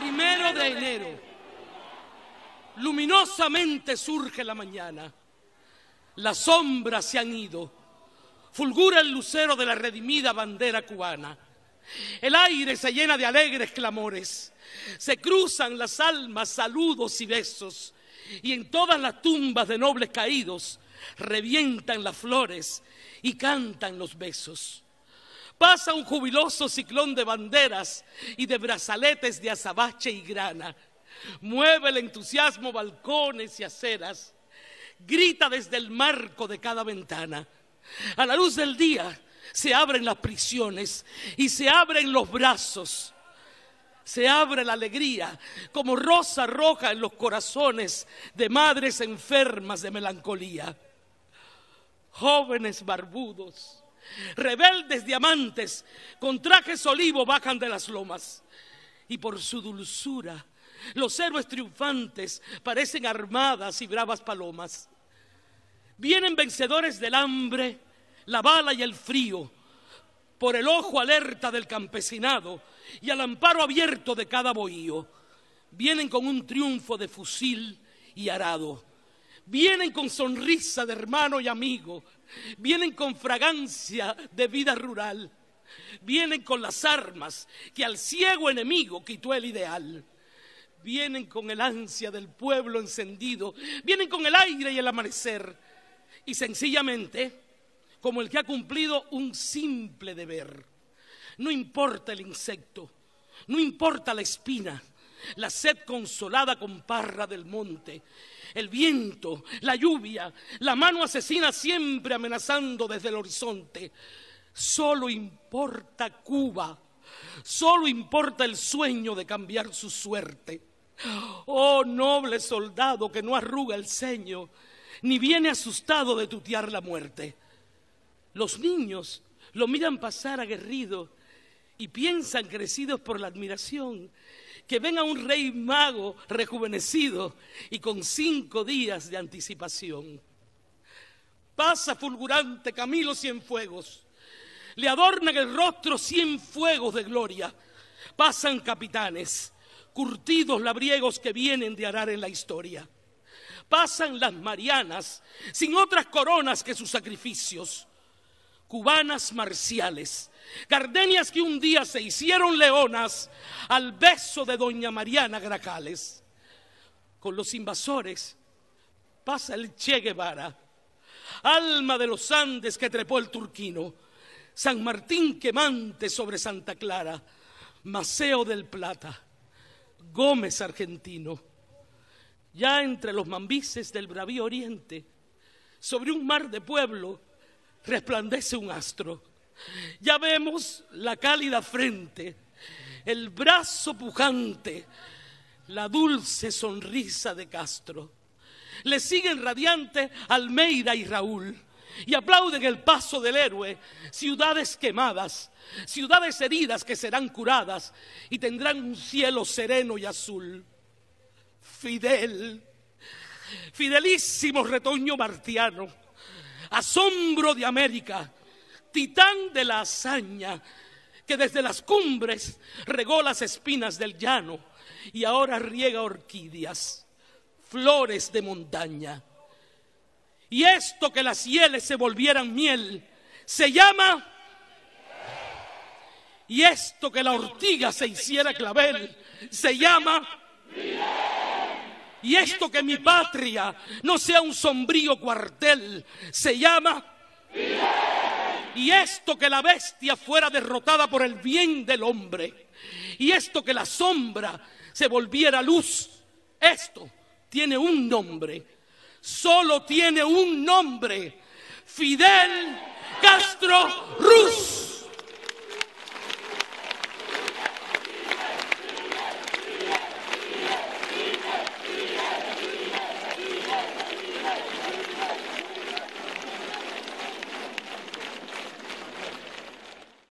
primero de enero, luminosamente surge la mañana, las sombras se han ido, fulgura el lucero de la redimida bandera cubana, el aire se llena de alegres clamores, se cruzan las almas, saludos y besos, y en todas las tumbas de nobles caídos revientan las flores y cantan los besos. Pasa un jubiloso ciclón de banderas y de brazaletes de azabache y grana. Mueve el entusiasmo balcones y aceras. Grita desde el marco de cada ventana. A la luz del día se abren las prisiones y se abren los brazos. Se abre la alegría como rosa roja en los corazones de madres enfermas de melancolía. Jóvenes barbudos Rebeldes diamantes con trajes olivo bajan de las lomas. Y por su dulzura, los héroes triunfantes parecen armadas y bravas palomas. Vienen vencedores del hambre, la bala y el frío, por el ojo alerta del campesinado y al amparo abierto de cada bohío. Vienen con un triunfo de fusil y arado Vienen con sonrisa de hermano y amigo. Vienen con fragancia de vida rural. Vienen con las armas que al ciego enemigo quitó el ideal. Vienen con el ansia del pueblo encendido. Vienen con el aire y el amanecer. Y sencillamente, como el que ha cumplido un simple deber. No importa el insecto, no importa la espina, la sed consolada con parra del monte, el viento, la lluvia, la mano asesina siempre amenazando desde el horizonte. Solo importa Cuba, solo importa el sueño de cambiar su suerte. Oh noble soldado que no arruga el ceño, ni viene asustado de tutear la muerte. Los niños lo miran pasar aguerrido y piensan crecidos por la admiración que ven a un rey mago rejuvenecido y con cinco días de anticipación. Pasa fulgurante Camilo fuegos, le adornan el rostro cien fuegos de gloria. Pasan capitanes, curtidos labriegos que vienen de arar en la historia. Pasan las Marianas, sin otras coronas que sus sacrificios cubanas marciales, gardenias que un día se hicieron leonas al beso de doña Mariana Gracales. Con los invasores pasa el Che Guevara, alma de los Andes que trepó el turquino, San Martín quemante sobre Santa Clara, Maceo del Plata, Gómez argentino, ya entre los mambises del bravío oriente, sobre un mar de pueblo, resplandece un astro. Ya vemos la cálida frente, el brazo pujante, la dulce sonrisa de Castro. Le siguen radiante Almeida y Raúl y aplauden el paso del héroe. Ciudades quemadas, ciudades heridas que serán curadas y tendrán un cielo sereno y azul. Fidel, fidelísimo retoño martiano, asombro de América, titán de la hazaña, que desde las cumbres regó las espinas del llano y ahora riega orquídeas, flores de montaña. Y esto que las hieles se volvieran miel, se llama... Y esto que la ortiga se hiciera clavel, se llama... Y esto que mi patria no sea un sombrío cuartel, se llama... Y esto que la bestia fuera derrotada por el bien del hombre. Y esto que la sombra se volviera luz. Esto tiene un nombre. Solo tiene un nombre. Fidel Castro Ruz.